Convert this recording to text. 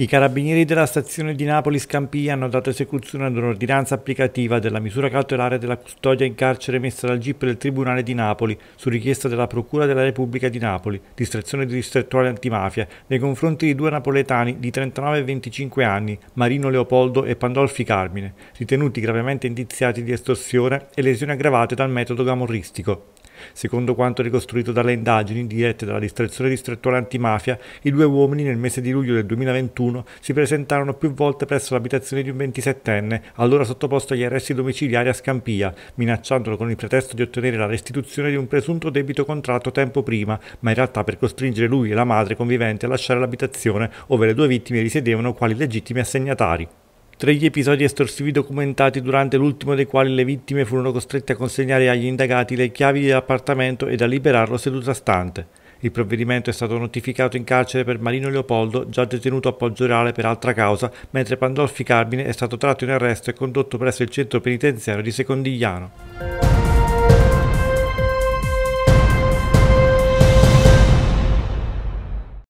I carabinieri della stazione di Napoli Scampia hanno dato esecuzione ad un'ordinanza applicativa della misura cautelare della custodia in carcere messa dal GIP del Tribunale di Napoli su richiesta della Procura della Repubblica di Napoli, distrazione di distrettuale antimafia, nei confronti di due napoletani di 39 e 25 anni, Marino Leopoldo e Pandolfi Carmine, ritenuti gravemente indiziati di estorsione e lesioni aggravate dal metodo gamorristico. Secondo quanto ricostruito dalle indagini dirette dalla distrazione distrettuale antimafia, i due uomini nel mese di luglio del 2021 si presentarono più volte presso l'abitazione di un 27enne, allora sottoposto agli arresti domiciliari a Scampia, minacciandolo con il pretesto di ottenere la restituzione di un presunto debito contratto tempo prima, ma in realtà per costringere lui e la madre convivente a lasciare l'abitazione ove le due vittime risiedevano quali legittimi assegnatari. Tre gli episodi estorsivi documentati durante l'ultimo dei quali le vittime furono costrette a consegnare agli indagati le chiavi dell'appartamento ed a liberarlo seduta stante. Il provvedimento è stato notificato in carcere per Marino Leopoldo, già detenuto a Poggio per altra causa, mentre Pandolfi Carbine è stato tratto in arresto e condotto presso il centro penitenziario di Secondigliano.